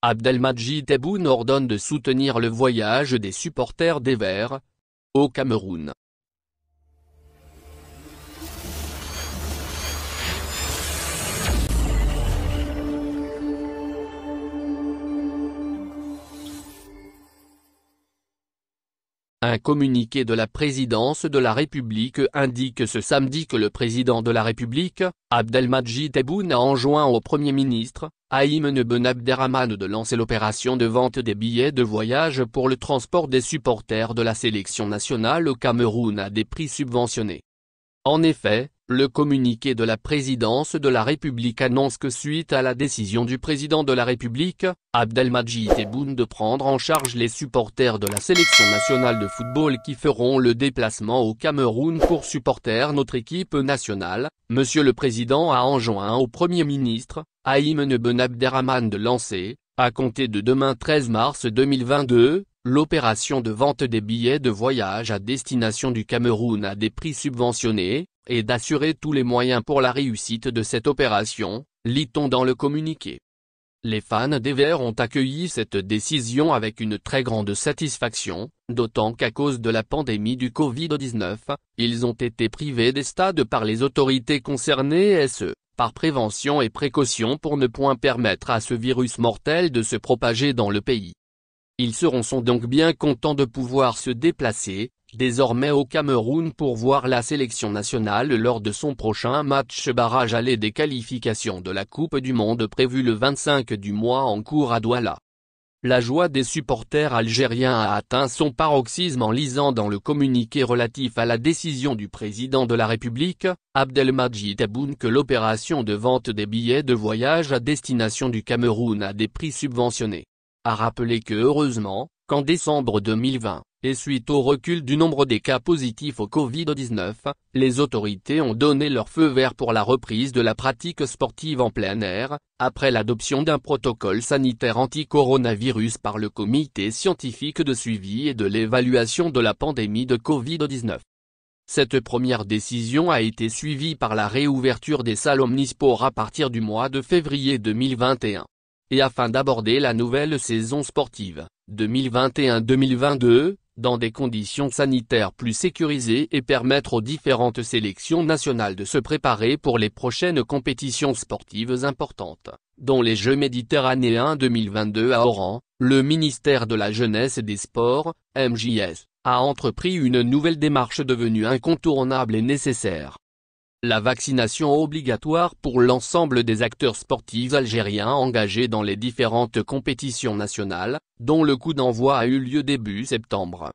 Abdelmadjid Tebboune ordonne de soutenir le voyage des supporters des Verts, au Cameroun. Un communiqué de la présidence de la République indique ce samedi que le président de la République, Abdelmadjid Tebboune a enjoint au Premier ministre, Aïm Neben Abderrahman de lancer l'opération de vente des billets de voyage pour le transport des supporters de la sélection nationale au Cameroun à des prix subventionnés. En effet, le communiqué de la présidence de la République annonce que suite à la décision du président de la République, Abdelmajid Tebboune de prendre en charge les supporters de la sélection nationale de football qui feront le déplacement au Cameroun pour supporter notre équipe nationale, Monsieur le Président a enjoint au Premier ministre, Haïm Ben Abderrahman de lancer, à compter de demain 13 mars 2022, l'opération de vente des billets de voyage à destination du Cameroun à des prix subventionnés, et d'assurer tous les moyens pour la réussite de cette opération, lit-on dans le communiqué. Les fans des Verts ont accueilli cette décision avec une très grande satisfaction, d'autant qu'à cause de la pandémie du Covid-19, ils ont été privés des stades par les autorités concernées et ce, par prévention et précaution pour ne point permettre à ce virus mortel de se propager dans le pays. Ils seront sont donc bien contents de pouvoir se déplacer, désormais au Cameroun pour voir la sélection nationale lors de son prochain match barrage aller des qualifications de la Coupe du Monde prévue le 25 du mois en cours à Douala. La joie des supporters algériens a atteint son paroxysme en lisant dans le communiqué relatif à la décision du président de la République, Abdelmajid Aboun que l'opération de vente des billets de voyage à destination du Cameroun à des prix subventionnés. A rappeler que heureusement, qu'en décembre 2020, et suite au recul du nombre des cas positifs au Covid-19, les autorités ont donné leur feu vert pour la reprise de la pratique sportive en plein air, après l'adoption d'un protocole sanitaire anti-coronavirus par le comité scientifique de suivi et de l'évaluation de la pandémie de Covid-19. Cette première décision a été suivie par la réouverture des salles omnisports à partir du mois de février 2021. Et afin d'aborder la nouvelle saison sportive, 2021-2022, dans des conditions sanitaires plus sécurisées et permettre aux différentes sélections nationales de se préparer pour les prochaines compétitions sportives importantes, dont les Jeux méditerranéens 2022 à Oran, le ministère de la Jeunesse et des Sports, MJS, a entrepris une nouvelle démarche devenue incontournable et nécessaire. La vaccination obligatoire pour l'ensemble des acteurs sportifs algériens engagés dans les différentes compétitions nationales, dont le coup d'envoi a eu lieu début septembre.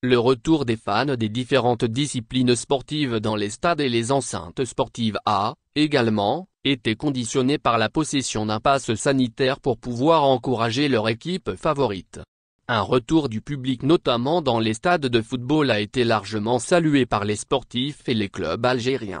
Le retour des fans des différentes disciplines sportives dans les stades et les enceintes sportives a, également, été conditionné par la possession d'un passe sanitaire pour pouvoir encourager leur équipe favorite. Un retour du public notamment dans les stades de football a été largement salué par les sportifs et les clubs algériens.